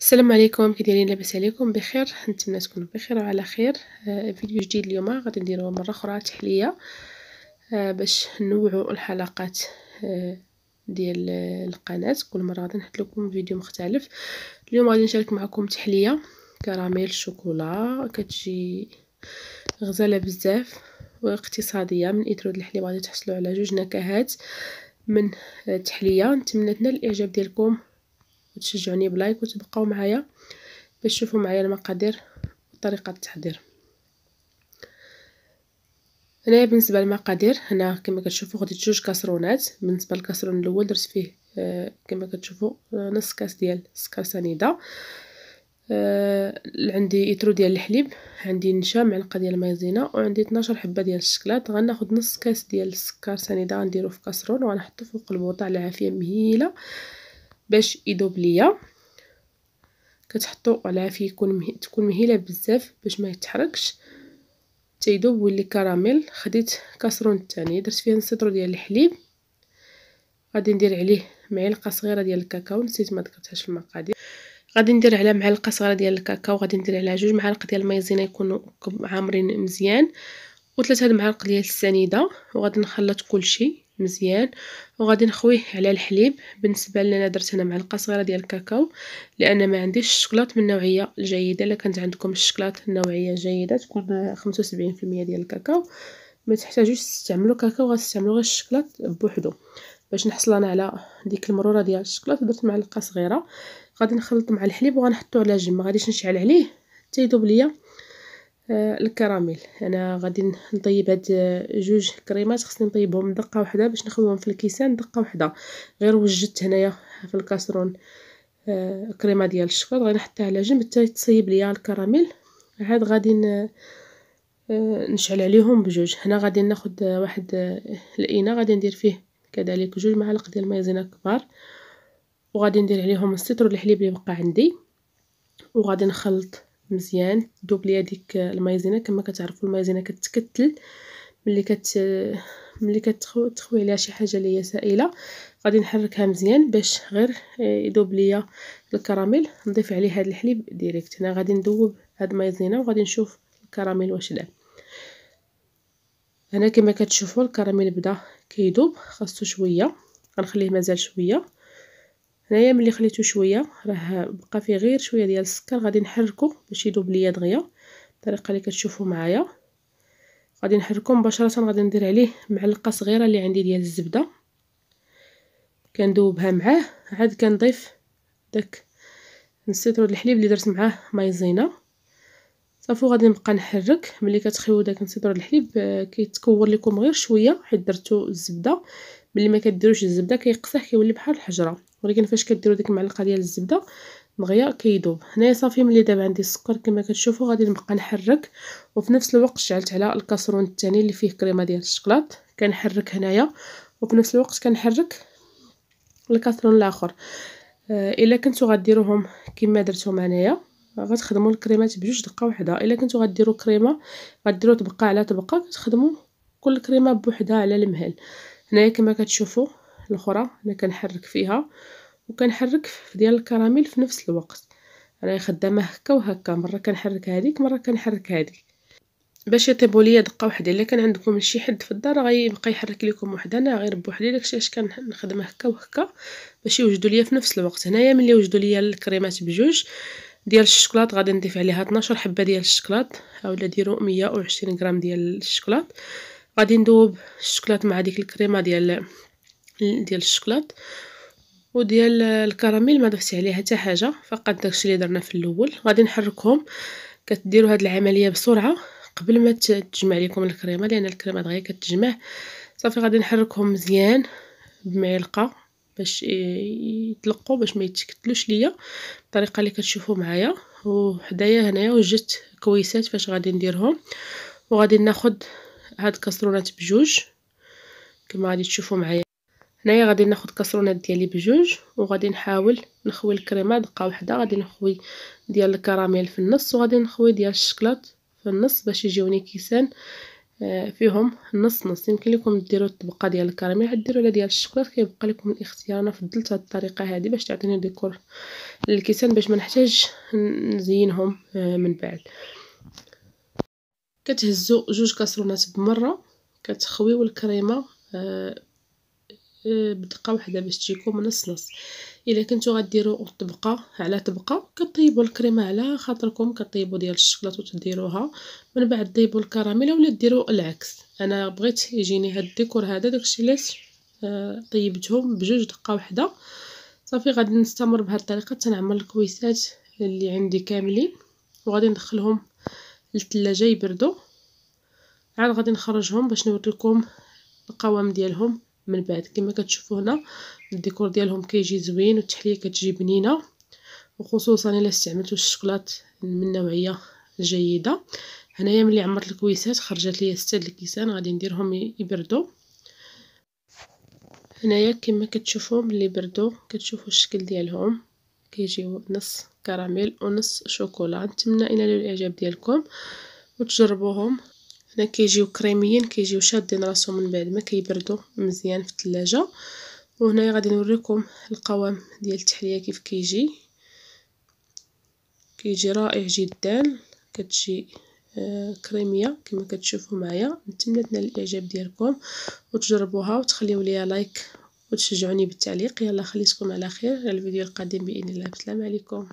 السلام عليكم كي دايرين لاباس عليكم بخير نتمنى تكونوا بخير وعلى خير آه، فيديو جديد اليوم غادي نديرو مره اخرى تحليه آه، باش نوعوا الحلقات آه، ديال القناه كل مره غادي نحط لكم فيديو مختلف اليوم غادي نشارك معكم تحليه كراميل شوكولا كتجي غزاله بزاف واقتصاديه من اترود الحليب غادي تحصلوا على جوج نكهات من التحليه نتمنى تنال الاعجاب ديالكم تشجعوني بلايك وتبقاو معايا باش تشوفوا معايا المقادير وطريقه التحضير هنايا بالنسبه للمقادير هنا كما كتشوفوا خديت جوج كاسرونات بالنسبه للكاسرون الاول درت فيه آه، كما كتشوفوا آه، نص كاس ديال السكر سنيده آه عندي ايترو ديال الحليب عندي نشا معلقه ديال المايزينا وعندي 12 حبه ديال الشكلاط غناخد نص كاس ديال السكر سنيده غنديرو في كاسرون وغنحطو فوق البوطه على عافيه مهيله باش يذوب ليا كتحطو على في يكون مه... تكون مهيله بزاف باش ما يتحركش تيذوب ويولي كراميل خديت كاسرون الثاني درت فيه نص ديال الحليب غادي ندير عليه معلقه صغيره ديال الكاكاو نسيت ما ذكرتهاش في المقادير غادي ندير على معلقه صغيره ديال الكاكاو غادي ندير عليها جوج معالق ديال المايزينا يكونوا عامرين مزيان وثلاثه المعالق ديال السنيده وغادي نخلط كلشي مزيان وغادي نخويه على الحليب بالنسبه لنا درت انا معلقه صغيره ديال الكاكاو لان ما عنديش الشكلاط من النوعيه الجيده الا كانت عندكم الشكلاط النوعيه الجيده تكون 75% ديال الكاكاو ما تحتاجوش تستعملوا كاكاو غتستعملوا غير الشكلاط بوحدو باش نحصل انا على ديك المروره ديال الشكلاط درت معلقه صغيره غادي نخلط مع الحليب وغنحطو على جنب ما غاديش نشعل عليه حتى يذوب ليا آه، الكراميل انا غادي نطيب هاد آه، جوج كريمات خصني نطيبهم دقه واحده باش نخويهم في الكيسان دقه واحده غير وجدت هنايا في الكاسرون آه، كريمه ديال الشكر غادي نحطها على جنب حتى تصيب ليا الكراميل عاد غادي نشعل عليهم بجوج هنا غادي ناخد واحد الاناء غادي ندير فيه كذلك جوج معالق ديال المايزينا كبار وغادي ندير عليهم السيترو الحليب اللي بقى عندي وغادي نخلط مزيان دوبلي هذيك المايزينا كما كتعرفوا المايزينا كتكتل ملي كت ملي كتخوي عليها شي حاجه اللي هي سائله غادي نحركها مزيان باش غير يذوب ليا الكراميل نضيف عليه هذا الحليب ديريكت هنا غادي ندوب هاد المايزينا وغادي نشوف الكراميل واش لا هنا كما كتشوفوا الكراميل بدا كيذوب خاصو شويه غنخليه مازال شويه هنايا ملي خليته شويه راه بقى فيه غير شويه ديال السكر غادي نحركو باش يذوب ليا دغيا الطريقه اللي كتشوفوا معايا غادي نحركو مباشره غادي ندير عليه معلقه صغيره اللي عندي ديال الزبده كندوبها معاه عاد كنضيف داك نسيت هاد الحليب اللي درت معاه مايزينا صافي غادي نبقى نحرك ملي كتخيو داك نسيترو الحليب آه، كيتكور لكم غير شويه حيت درتو الزبده ملي ما كديروش الزبده كيقصح كيولي بحال الحجره ولكن فاش كديروا ديك المعلقه ديال الزبده دغيا كيذوب هنايا صافي ملي دابا عندي السكر كما كتشوفوا غادي نبقى نحرك وفي نفس الوقت شعلت على الكاسرون الثاني اللي فيه كريمه ديال الشكلاط كنحرك هنايا وفي نفس الوقت كنحرك الكاسرون الاخر آه، الا كنتو غديروهم كما درتهم انايا غتخدموا الكريمات بجوج دقه وحده الا كنتو غديروا كريمه غديروا طبقه على طبقه كتخدموا كل كريمه بوحدها على المهل هنايا كما كتشوفوا الاخرى انا كنحرك فيها وكنحرك في ديال الكراميل في نفس الوقت انا خدامه هكا وهكا مره كنحرك هذيك مره كنحرك هذيك باش يطيبوا ليا دقه وحده الا كان عندكم شي حد في الدار غيبقى يحرك لكم وحده انا غير بوحدي داكشي اش كنخدم هكا وهكا باش يوجدوا ليا في نفس الوقت هنايا ملي وجدوا ليا الكريمات بجوج ديال الشكلاط غادي نضيف عليها 12 حبه ديال الشكلاط اولا ديروا 120 غرام ديال الشكلاط غادي ندوب الشكلاط مع ديك الكريمه ديال ديال الشكلاط وديال الكراميل ما ضفت عليها حتى حاجه فقط داكشي اللي درنا في الاول غادي نحركهم كديروا هاد العمليه بسرعه قبل ما تجمع لكم الكريمه لان الكريمه دغيا كتجمع صافي غادي نحركهم مزيان بمعلقه باش يتلقوا باش ما يتكتلوش ليا الطريقه اللي كتشوفوا معايا وحدايا هنايا وجدت كويسات فاش غادي نديرهم وغادي ناخد هاد الكاسرونات بجوج كما غادي تشوفوا معايا هنايا غادي ناخد كاسرونات ديالي بجوج وغادي نحاول نخوي الكريمه دقه واحده غادي نخوي ديال الكراميل في النص وغادي نخوي ديال الشكلاط في النص باش يجيوني كيسان آه، فيهم نص نص يمكن لكم ديروا الطبقه ديال الكراميل عاد ديروا ديال الشكلاط كيبقى لكم الاختيار انا فضلت هذه الطريقه هذه باش تعطيني ديكور للكيسان باش ما نحتاج نزينهم آه، من بعد كتهزوا جوج كسرونات بمره كتخويو الكريمه آه، آه، بدقة وحدة باش تجيكم نص نص الا كنتو غديرو طبقه على طبقه كطيبوا الكريمه على خاطركم كطيبوا ديال الشكلاط وتديروها من بعد طيبوا الكراميل ولا ديروا العكس انا بغيت يجيني هاد الديكور هذا داكشي علاش آه، طيبتهم بجوج دقه واحده صافي غادي نستمر بهاد الطريقه تنعمل الكويسات اللي عندي كاملين وغادي ندخلهم للثلاجه يبردوا عاد غادي نخرجهم باش نوريكم القوام ديالهم من بعد كما كتشوفوا هنا الديكور ديالهم كيجي زوين والتحليه كتجي بنينه وخصوصا الا استعملتوا الشوكولات من نوعيه جيده هنايا ملي عمرت الكويسات خرجت لي سته الكيسان غادي نديرهم يبردوا هنايا كما كتشوفوا ملي بردوا كتشوفوا الشكل ديالهم كيجيو نص كراميل ونص شوكولا نتمنى ان الاعجاب ديالكم وتجربوهم هنا كيجيو كريميين كيجيو شادين راسهم من بعد ما كيبردوا مزيان في الثلاجة وهنايا غادي نوريكم القوام ديال التحليه كيف كيجي كيجي رائع جدا كتجي آه، كريميه كما كتشوفوا معايا نتمنى تنال الاعجاب ديالكم وتجربوها وتخليو ليا لايك وتشجعوني بالتعليق يلا خليتكم على خير الفيديو القادم باذن الله السلام عليكم